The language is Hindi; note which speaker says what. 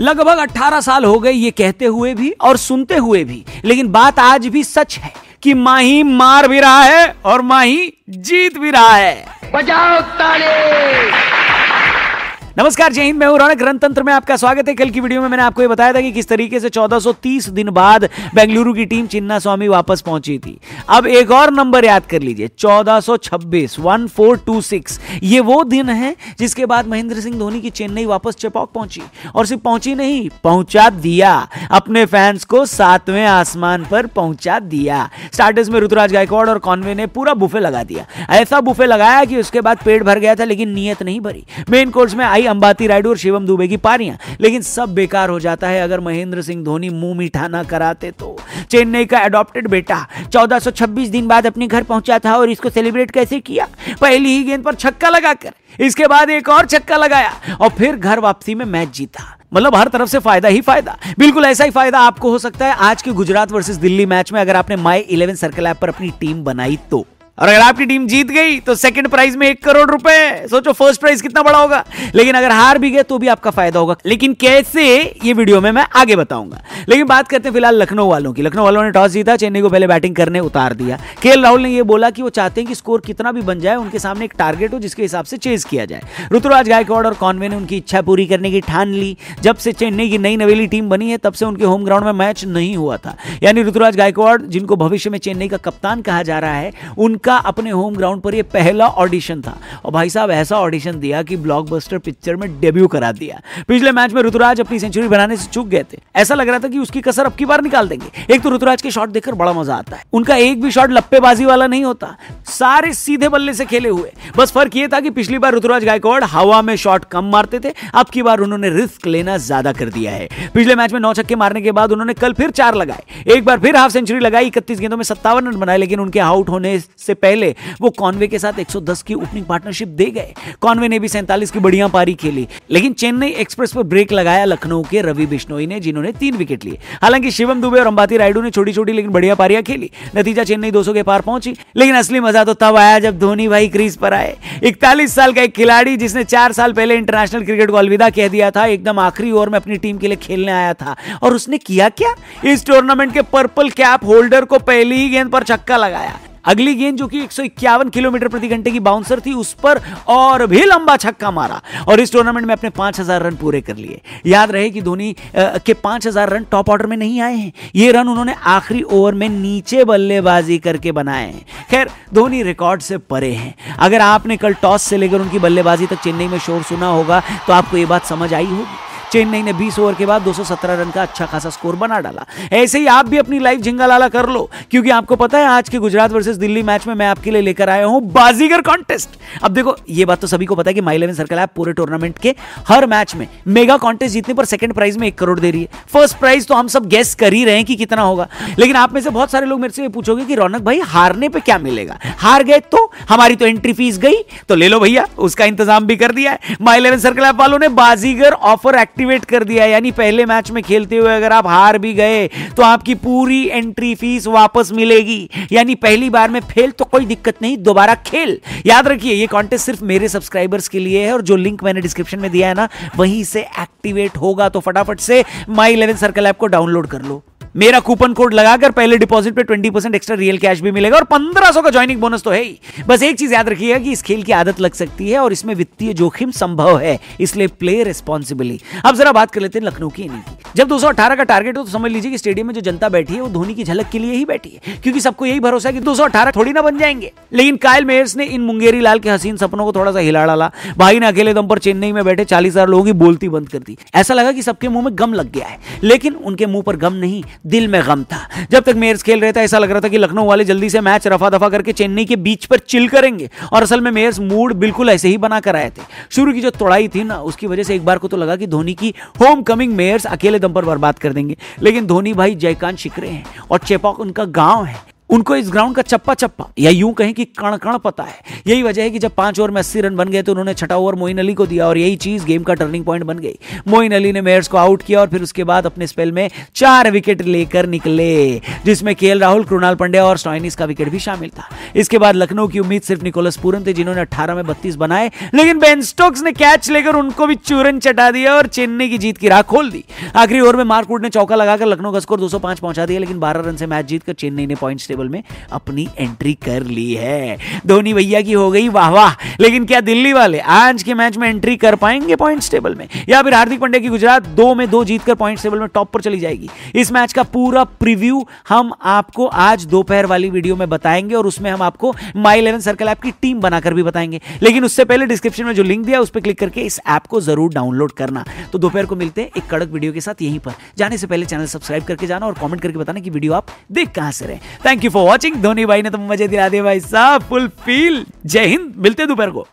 Speaker 1: लगभग 18 साल हो गए ये कहते हुए भी और सुनते हुए भी लेकिन बात आज भी सच है कि माही मार भी रहा है और माही जीत भी रहा है बजाओ ताली नमस्कार जय हिंद मैं हूं रौनक रणतंत्र में आपका स्वागत है कल की वीडियो में मैंने आपको ये बताया था कि किस तरीके से 1430 दिन बाद बेंगलुरु की टीम चिन्ना स्वामी वापस पहुंची थी अब एक और नंबर याद कर लीजिए 1426 1426 ये वो दिन है जिसके बाद महेंद्र सिंह धोनी की चेन्नई वापस चेपॉक पहुंची और सिर्फ पहुंची नहीं पहुंचा दिया अपने फैंस को सातवें आसमान पर पहुंचा दिया स्टार्टर्स में ऋतुराज गायकवाड़ और कॉन्वे ने पूरा बुफे लगा दिया ऐसा बुफे लगाया कि उसके बाद पेट भर गया था लेकिन नियत नहीं भरी मेन कोर्स में आई भी अंबाती रायडू और शिवम दुबे की पारियां लेकिन सब बेकार हो जाता है अगर महेंद्र सिंह धोनी मुंह मीठा ना कराते तो चेन्नई का एडॉप्टेड बेटा 1426 दिन बाद अपने घर पहुंचा था और इसको सेलिब्रेट कैसे किया पहली ही गेंद पर छक्का लगाकर इसके बाद एक और छक्का लगाया और फिर घर वापसी में मैच जीता मतलब हर तरफ से फायदा ही फायदा बिल्कुल ऐसा ही फायदा आपको हो सकता है आज के गुजरात वर्सेस दिल्ली मैच में अगर आपने माई इलेवन सर्कल ऐप पर अपनी टीम बनाई तो और अगर आपकी टीम जीत गई तो सेकंड प्राइज में एक करोड़ रुपए सोचो फर्स्ट प्राइज कितना बड़ा होगा लेकिन अगर हार भी गए तो भी आपका फायदा होगा लेकिन कैसे ये वीडियो में मैं आगे बताऊंगा लेकिन बात करते हैं फिलहाल लखनऊ वालों की लखनऊ वालों ने टॉस जीता चेन्नई को पहले बैटिंग करने उतार दिया के राहुल ने यह बोला कि वो चाहते हैं कि स्कोर कितना भी बन जाए उनके सामने एक टारगेट हो जिसके हिसाब से चेज किया जाए ऋतुराज गायकवाड़ और कॉन्वे ने उनकी इच्छा पूरी करने की ठान ली जब से चेन्नई की नई नवेली टीम बनी है तब से उनके होम ग्राउंड में मैच नहीं हुआ था यानी ऋतुराज गायकवाड़ जिनको भविष्य में चेन्नई का कप्तान कहा जा रहा है उनका उनका अपने होम ग्राउंड पर ये पहला ऑडिशन था और भाई साहब ऐसा ऑडिशन दिया कि ब्लॉकबस्टर पिक्चर में डेब्यू करा दिया पिछले मैच में ऋतुराज अपनी सेंचुरी बनाने से चूक गए थे ऐसा लग रहा था कि उसकी कसर अब की बार निकाल देंगे एक तो ऋतुराज के शॉट देखकर बड़ा मजा आता है उनका एक भी शॉट लप्पेबाजी वाला नहीं होता सारे सीधे बल्ले से खेले हुए बस फर्क यह था कि पिछली बार ऋतुराज गायकवाड़ हवा में शॉट कम मारते थे अब की बार उन्होंने रिस्क लेना ज्यादा कर दिया है पिछले मैच में नौ छक्के मारने के बाद उन्होंने कल फिर चार लगाए एक बार फिर हाफ सेंचुरी लगाई इकतीस गेंदों में सत्तावन रन बनाए लेकिन उनके आउट होने से पहले वो कॉनवे के साथ 110 की ओपनिंग पार्टनरशिप दे गए कॉनवे ने भी सैंतालीस की बढ़िया पारी खेली लेकिन चेन्नई एक्सप्रेस पर ब्रेक लगाया लखनऊ के रवि बिश्नोई ने जिन्होंने तीन विकेट लिए हालांकि शिवम दुबे और अंबाती रायडू ने छोटी छोटी लेकिन बढ़िया पारियां खेली नतीजा चेन्नई दो के पार पहुंची लेकिन असली मजा तो तब आया जब धोनी भाई क्रीज पर आए इकतालीस साल का एक खिलाड़ी जिसने चार साल पहले इंटरनेशनल क्रिकेट को अलविदा कह दिया था एकदम आखिरी ओवर में अपनी टीम के लिए खेलने आया था और उसने किया क्या इस टूर्नामेंट के पर्पल कैप होल्डर को पहली ही गेंद पर छक्का लगाया अगली गेंद जो कि एक किलोमीटर प्रति घंटे की बाउंसर थी उस पर और भी लंबा छक्का मारा और इस टूर्नामेंट में अपने 5000 रन पूरे कर लिए याद रहे कि धोनी के 5000 रन टॉप ऑर्डर में नहीं आए हैं ये रन उन्होंने आखिरी ओवर में नीचे बल्लेबाजी करके बनाए हैं खैर धोनी रिकॉर्ड से परे हैं अगर आपने कल टॉस से लेकर उनकी बल्लेबाजी तक चेन्नई में शोर सुना होगा तो आपको यह बात समझ आई होगी चेन्नई ने 20 ओवर के बाद 217 रन का अच्छा खासा स्कोर बना डाला ऐसे ही आप भी अपनी लाइफ झिंगालाला कर लो क्योंकि आपको पता है आज के गुजरात वर्सेस दिल्ली मैच में मैं आपके लिए लेकर आया हूं बाजीगर कॉन्टेस्ट अब देखो ये बात तो सभी को पता है कि माई इलेवन सर्कल ऐप पूरे टूर्नामेंट के हर मैच में मेगा कॉन्टेस्ट जीतने पर सेकंड प्राइज में एक करोड़ दे रही है फर्स्ट प्राइज तो हम सब गैस कर ही रहे हैं कि कितना होगा लेकिन आप में से बहुत सारे लोग मेरे से पूछोगे कि रौनक भाई हारने पर क्या मिलेगा हार गए तो हमारी तो एंट्री फीस गई तो ले लो भैया उसका इंतजाम भी कर दिया है माई इलेवन सर्कल ऐप वालों ने बाजीगर ऑफर एक्ट एक्टिवेट कर दिया यानी पहले मैच में खेलते हुए अगर आप हार भी गए तो आपकी पूरी एंट्री फीस वापस मिलेगी यानी पहली बार में फेल तो कोई दिक्कत नहीं दोबारा खेल याद रखिए ये कॉन्टेस्ट सिर्फ मेरे सब्सक्राइबर्स के लिए है और जो लिंक मैंने डिस्क्रिप्शन में दिया है ना वहीं से एक्टिवेट होगा तो फटाफट से माई इलेवन सर्कल ऐप को डाउनलोड कर लो मेरा कूपन कोड लगाकर पहले डिपॉजिट पे 20% एक्स्ट्रा रियल कैश भी मिलेगा और 1500 का ज्वाइनिंग बोनस तो है ही बस एक चीज याद रखिएगा कि इस खेल की आदत लग सकती है और इसमें वित्तीय जोखिम संभव है इसलिए प्ले रिस्पॉन्सिबिली अब जरा बात कर लेते हैं लखनऊ की इनिंग की जब 218 का टारगेट हो तो समझ लीजिए कि स्टेडियम में जो जनता बैठी है वो धोनी की झलक के लिए ही बैठी है क्योंकि सबको यही भरोसा है कि 218 थोड़ी ना बन जाएंगे लेकिन कायल मेयर्स ने इन मुंगेरी लाल के हसीन सपनों को थोड़ा सा हिला डाला भाई ने अकेले दम पर चेन्नई में बैठे चालीस हजार लोगों की बोलती बंद कर दी ऐसा लगा कि सबके मुंह में गम लग गया है लेकिन उनके मुंह पर गम नहीं दिल में गम था जब तक मेयर्स खेल रहे थे ऐसा लग रहा था कि लखनऊ वाले जल्दी से मैच रफा दफा करके चेन्नई के बीच पर चिल करेंगे और असल में मेयर्स मूड बिल्कुल ऐसे ही बनाकर आए थे शुरू की जो तोड़ाई थी ना उसकी वजह से एक बार को तो लगा कि धोनी की होम कमिंग मेयर्स अकेले दम पर बर्बाद कर देंगे लेकिन धोनी भाई जयकांत शिकरे हैं और चेपॉक उनका गांव है उनको इस ग्राउंड का चप्पा चप्पा या यूं कहें कि कण कण पता है यही वजह है कि जब पांच ओवर में अस्सी रन बन गए तो उन्होंने छठा ओवर मोइन अली को दिया और यही चीज गेम का टर्निंग पॉइंट बन गई मोइन अली ने मेयर्स को आउट किया और फिर उसके बाद अपने स्पेल में चार विकेट लेकर निकले जिसमें के राहुल कृणाल पंड्या और स्टॉइनिस का विकेट भी शामिल था इसके बाद लखनऊ की उम्मीद सिर्फ निकोलस पूरन थे जिन्होंने अठारह में बत्तीस बनाए लेकिन बेन स्टोक्स ने कैच लेकर उनको भी चूरन चटा दिया और चेन्नई की जीत की राह खोल दी आखिरी ओवर में मार्कूट ने चौका लगाकर लखनऊ का स्कोर दो पहुंचा दिया लेकिन बारह रन से मैच जीतकर चेन्नई ने पॉइंट टेबल में अपनी एंट्री कर ली है धोनी भैया की हो गई वाह वाह लेकिन क्या दिल्ली वाले आज के मैच में एंट्री कर पाएंगे पॉइंट्स टेबल में या फिर हार्दिक पांड्या की गुजरात दो में दो जीतकर पॉइंट्स टेबल में टॉप पर चली जाएगी इस मैच का पूरा प्रिव्यू हम आपको आज दोपहर वाली वीडियो में बताएंगे और उसमें हम आपको माई इलेवन सर्कल ऐप की टीम बनाकर भी बताएंगे लेकिन उससे पहले डिस्क्रिप्शन में जो लिंक दिया उस पर क्लिक करके इस ऐप को जरूर डाउनलोड करना तो दोपहर को मिलते हैं एक कड़क वीडियो के साथ यहीं पर जाने से पहले चैनल सब्सक्राइब करके जाना और कमेंट करके बताना कि वीडियो आप देख कहां से रहे thank you you for watching Dhoni भाई ने तुम मजे दिला दिए भाई साहब फुल फील जय हिंद मिलते दोपहर को